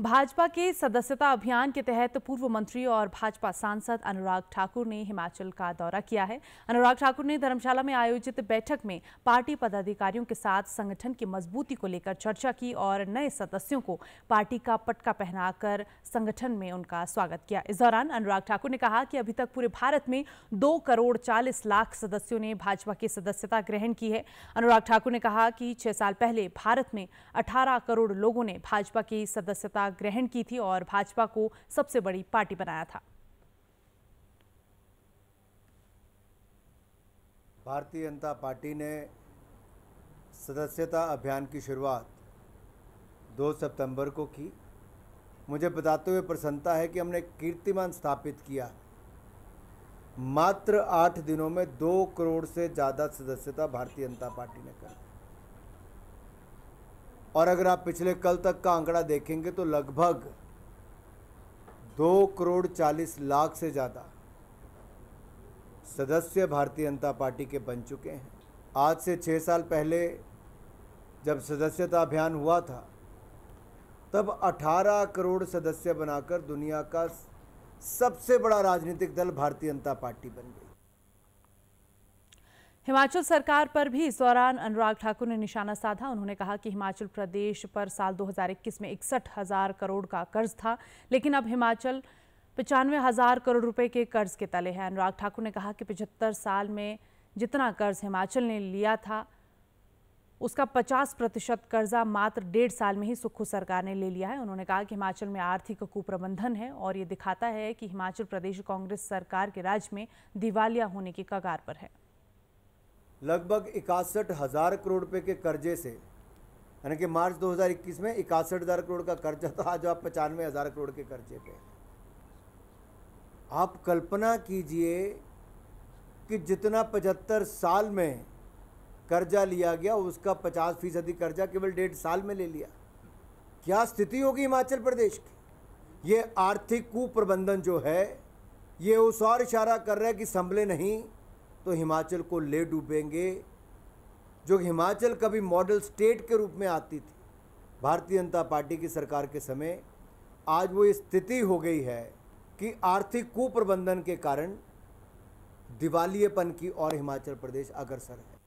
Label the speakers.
Speaker 1: भाजपा के सदस्यता अभियान के तहत पूर्व मंत्री और भाजपा सांसद अनुराग ठाकुर ने हिमाचल का दौरा किया है अनुराग ठाकुर ने धर्मशाला में आयोजित बैठक में पार्टी पदाधिकारियों के साथ संगठन की मजबूती को लेकर चर्चा की और नए सदस्यों को पार्टी का पटका पहनाकर संगठन में उनका स्वागत किया इस दौरान अनुराग ठाकुर ने कहा कि अभी तक पूरे भारत में दो करोड़ चालीस लाख सदस्यों ने भाजपा की सदस्यता ग्रहण की है अनुराग ठाकुर ने कहा कि छह साल पहले भारत में अठारह करोड़ लोगों ने भाजपा की सदस्यता सत्ता ग्रहण की थी और भाजपा को सबसे बड़ी पार्टी बनाया था
Speaker 2: भारतीय जनता पार्टी ने सदस्यता अभियान की शुरुआत 2 सितंबर को की मुझे बताते हुए प्रसन्नता है कि हमने कीर्तिमान स्थापित किया मात्र आठ दिनों में दो करोड़ से ज़्यादा सदस्यता भारतीय जनता पार्टी ने कर और अगर आप पिछले कल तक का आंकड़ा देखेंगे तो लगभग दो करोड़ चालीस लाख से ज़्यादा सदस्य भारतीय जनता पार्टी के बन चुके हैं आज से छः साल पहले जब सदस्यता अभियान हुआ था तब 18 करोड़ सदस्य बनाकर दुनिया का सबसे बड़ा राजनीतिक दल भारतीय जनता पार्टी बन गई
Speaker 1: हिमाचल सरकार पर भी इस दौरान अनुराग ठाकुर ने निशाना साधा उन्होंने कहा कि हिमाचल प्रदेश पर साल 2021 में इकसठ हजार करोड़ का कर्ज था लेकिन अब हिमाचल पचानवे हजार करोड़ रुपए के कर्ज के तले है अनुराग ठाकुर ने कहा कि पिछहत्तर साल में जितना कर्ज हिमाचल ने लिया था उसका 50 प्रतिशत कर्जा मात्र डेढ़ साल में ही सुखू सरकार ने ले लिया है उन्होंने कहा कि हिमाचल में आर्थिक कुप्रबंधन है और ये दिखाता है कि हिमाचल प्रदेश कांग्रेस सरकार के राज्य में दिवालिया होने की कगार पर है
Speaker 2: लगभग इकसठ हज़ार करोड़ रुपये के कर्जे से यानी कि मार्च 2021 में इकसठ हज़ार करोड़ का कर्जा था आज आप पचानवे हज़ार करोड़ के कर्जे पे आप कल्पना कीजिए कि जितना पचहत्तर साल में कर्जा लिया गया उसका पचास फीसदी कर्जा केवल डेढ़ साल में ले लिया क्या स्थिति होगी हिमाचल प्रदेश की ये आर्थिक कुप्रबंधन जो है ये उस और इशारा कर रहा है कि संभले नहीं तो हिमाचल को ले डूबेंगे जो हिमाचल कभी मॉडल स्टेट के रूप में आती थी भारतीय जनता पार्टी की सरकार के समय आज वो स्थिति हो गई है कि आर्थिक कुप्रबंधन के कारण दिवालियेपन की ओर हिमाचल प्रदेश अग्रसर है